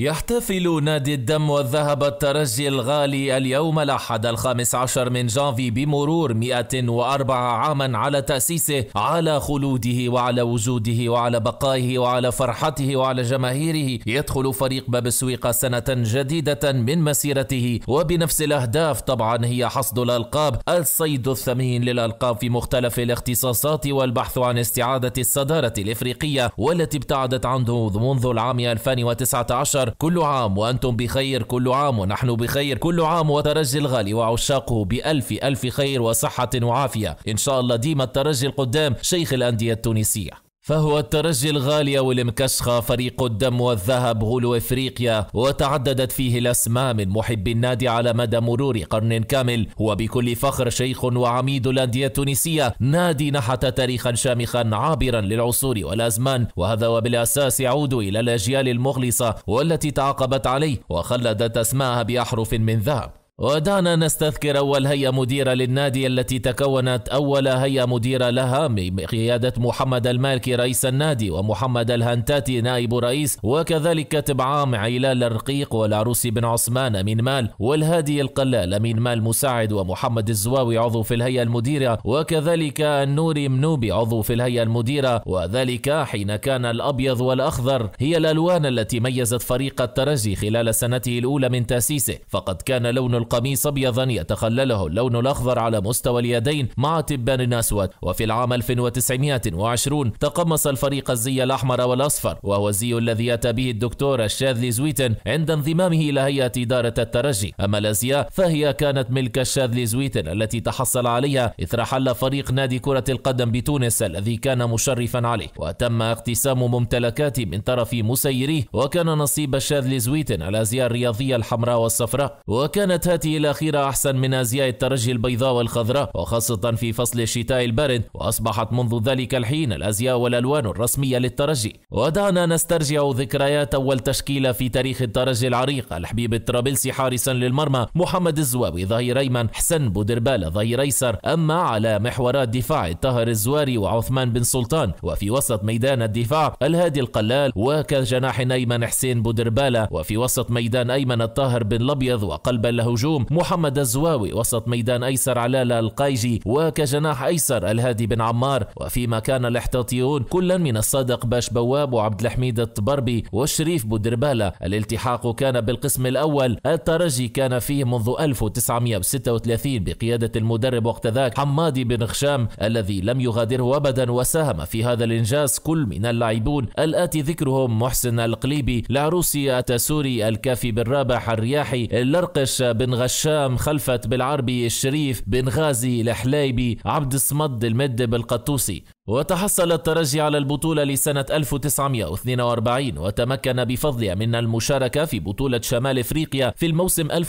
يحتفل نادي الدم والذهب الترجي الغالي اليوم الأحد الخامس عشر من جانفي بمرور 104 عاما على تأسيسه على خلوده وعلى وجوده وعلى بقائه وعلى فرحته وعلى جماهيره يدخل فريق باب السويقة سنة جديدة من مسيرته وبنفس الأهداف طبعا هي حصد الألقاب الصيد الثمين للألقاب في مختلف الاختصاصات والبحث عن استعادة الصدارة الإفريقية والتي ابتعدت عنه منذ العام 2019 الدار كل عام وأنتم بخير كل عام ونحن بخير كل عام وترجي الغالي وعشاقه بألف ألف خير وصحة وعافية إن شاء الله ديما الترجي القدام شيخ الأندية التونسية فهو الترجي الغالي والمكشخة فريق الدم والذهب غلو إفريقيا وتعددت فيه الأسماء من محب النادي على مدى مرور قرن كامل وبكل فخر شيخ وعميد الأندية التونسية نادي نحت تاريخا شامخا عابرا للعصور والأزمان وهذا وبالأساس يعود إلى الأجيال المخلصة والتي تعاقبت عليه وخلدت أسماءها بأحرف من ذهب ودعنا نستذكر أول هيئة مديرة للنادي التي تكونت أول هيئة مديرة لها بقيادة محمد المالكي رئيس النادي ومحمد الهنتاتي نائب رئيس وكذلك كاتب عام عيلال الرقيق والعروسي بن عثمان أمين مال والهادي القلال أمين مال مساعد ومحمد الزواوي عضو في الهيئة المديرة وكذلك النوري منوبي عضو في الهيئة المديرة وذلك حين كان الأبيض والأخضر هي الألوان التي ميزت فريق الترجي خلال سنته الأولى من تأسيسه فقد كان لون قميص أبيضا يتخلله اللون الأخضر على مستوى اليدين مع تبان أسود وفي العام 1920 تقمص الفريق الزي الأحمر والأصفر وهو الزي الذي أتى به الدكتور الشاذلي زويتن عند انضمامه إلى هيئة إدارة الترجي أما الأزياء فهي كانت ملك الشاذلي زويتن التي تحصل عليها إثر حل فريق نادي كرة القدم بتونس الذي كان مشرفا عليه وتم اقتسام ممتلكات من طرف مسيريه وكان نصيب الشاذلي زويتن الأزياء الرياضية الحمراء والصفراء وكانت هذه التي الأخيرة أحسن من أزياء الترجي البيضاء والخضراء وخاصة في فصل الشتاء البارد وأصبحت منذ ذلك الحين الأزياء والألوان الرسمية للترجي ودعنا نسترجع ذكريات أول تشكيلة في تاريخ الترجي العريق الحبيب الطرابلسي حارسا للمرمى محمد الزواوي ظهير أيمن حسن بودربالة ظهير أيسر أما على محورات دفاع طاهر الزواري وعثمان بن سلطان وفي وسط ميدان الدفاع الهادي القلال وكجناح أيمن حسين بودربالة وفي وسط ميدان أيمن الطاهر بن الأبيض وقلبا الهجوم الهجوم محمد الزواوي وسط ميدان أيسر علالة القايجي وكجناح أيسر الهادي بن عمار وفيما كان الاحتياطيون كلا من الصادق باش بواب وعبد الحميد الطبربي والشريف بودربالة الالتحاق كان بالقسم الأول الترجي كان فيه منذ 1936 بقيادة المدرب وقت ذاك حمادي بن خشام الذي لم يغادره أبدا وساهم في هذا الإنجاز كل من اللاعبون الآتي ذكرهم محسن القليبي العروسي أتاسوري الكافي بن رابح الرياحي اللرقش بن بن غشام خلفت بالعربي الشريف بن غازي الحليبي عبد الصمد المد بالقطوسي وتحصل الترجي على البطولة لسنة 1942 وتمكن بفضلها من المشاركة في بطولة شمال افريقيا في الموسم 1943-44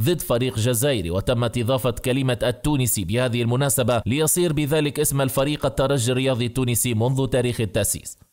ضد فريق جزائري وتمت اضافة كلمة التونسي بهذه المناسبة ليصير بذلك اسم الفريق الترجي الرياضي التونسي منذ تاريخ التأسيس